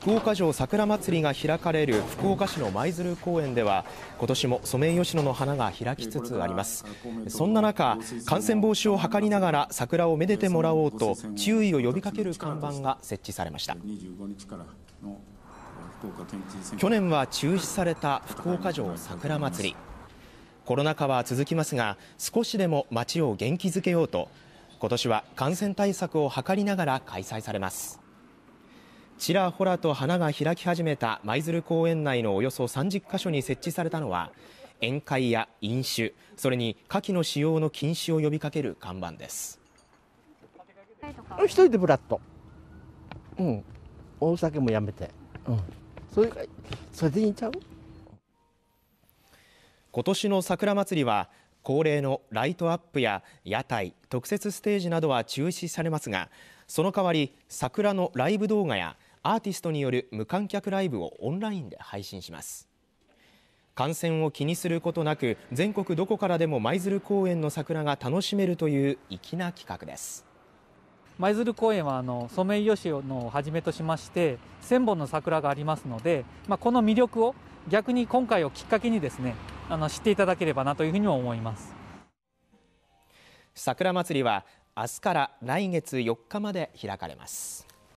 福岡城桜まつりが開かれる福岡市の舞鶴公園では今年もソメイヨシノの花が開きつつありますそんな中感染防止を図りながら桜をめでてもらおうと注意を呼びかける看板が設置されました去年は中止された福岡城桜まつりコロナ禍は続きますが少しでも街を元気づけようと今年は感染対策を図りながら開催されます。ちらほらと花が開き始めた舞鶴公園内のおよそ30カ所に設置されたのは宴会や飲酒それに火器の使用の禁止を呼びかける看板です一人でブラッと、うん、お酒もやめて、うん、それそれでいいんちゃう今年の桜まつりは恒例のライトアップや屋台特設ステージなどは中止されますがその代わり桜のライブ動画やアーティストによる無観客ライブをオンラインで配信します感染を気にすることなく全国どこからでも舞鶴公園の桜が楽しめるという粋な企画です舞鶴公園はあのソメイヨシノをはじめとしまして1000本の桜がありますので、まあ、この魅力を逆に今回をきっかけにですねあの知っていただければなというふうにも思います桜まつりは明日から来月4日まで開かれます。